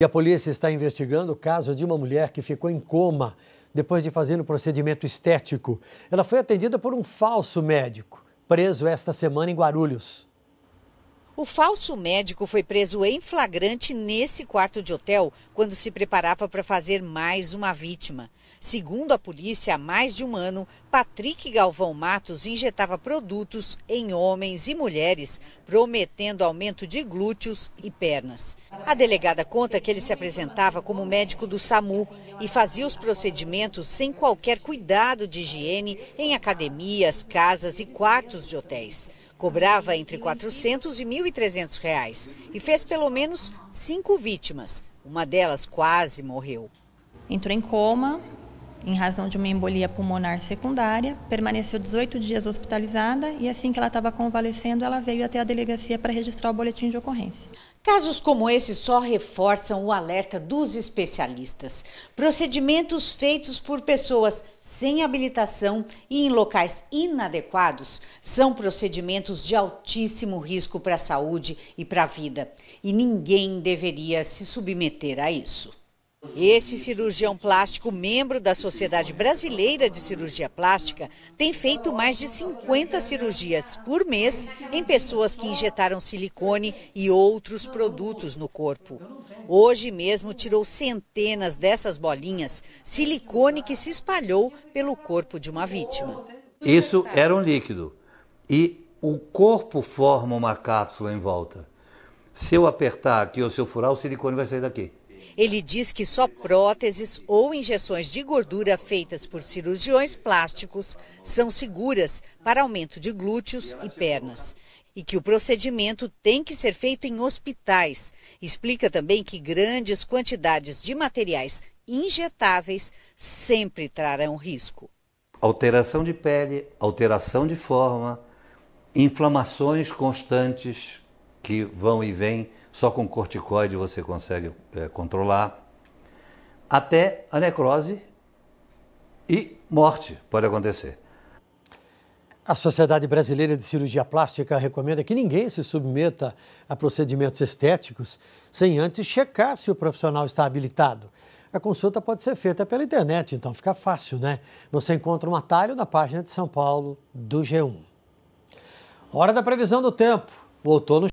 E a polícia está investigando o caso de uma mulher que ficou em coma depois de fazer um procedimento estético. Ela foi atendida por um falso médico, preso esta semana em Guarulhos. O falso médico foi preso em flagrante nesse quarto de hotel quando se preparava para fazer mais uma vítima. Segundo a polícia, há mais de um ano, Patrick Galvão Matos injetava produtos em homens e mulheres, prometendo aumento de glúteos e pernas. A delegada conta que ele se apresentava como médico do SAMU e fazia os procedimentos sem qualquer cuidado de higiene em academias, casas e quartos de hotéis. Cobrava entre 400 e 1.300 reais e fez pelo menos cinco vítimas. Uma delas quase morreu. Entrou em coma, em razão de uma embolia pulmonar secundária, permaneceu 18 dias hospitalizada e assim que ela estava convalescendo, ela veio até a delegacia para registrar o boletim de ocorrência. Casos como esse só reforçam o alerta dos especialistas. Procedimentos feitos por pessoas sem habilitação e em locais inadequados são procedimentos de altíssimo risco para a saúde e para a vida, e ninguém deveria se submeter a isso. Esse cirurgião plástico, membro da Sociedade Brasileira de Cirurgia Plástica, tem feito mais de 50 cirurgias por mês em pessoas que injetaram silicone e outros produtos no corpo. Hoje mesmo tirou centenas dessas bolinhas, silicone que se espalhou pelo corpo de uma vítima. Isso era um líquido e o corpo forma uma cápsula em volta. Se eu apertar aqui ou se eu furar, o silicone vai sair daqui. Ele diz que só próteses ou injeções de gordura feitas por cirurgiões plásticos são seguras para aumento de glúteos e pernas. E que o procedimento tem que ser feito em hospitais. Explica também que grandes quantidades de materiais injetáveis sempre trarão risco. Alteração de pele, alteração de forma, inflamações constantes que vão e vêm, só com corticoide você consegue é, controlar, até a necrose e morte pode acontecer. A Sociedade Brasileira de Cirurgia Plástica recomenda que ninguém se submeta a procedimentos estéticos sem antes checar se o profissional está habilitado. A consulta pode ser feita pela internet, então fica fácil, né? Você encontra um atalho na página de São Paulo do G1. Hora da previsão do tempo. O outono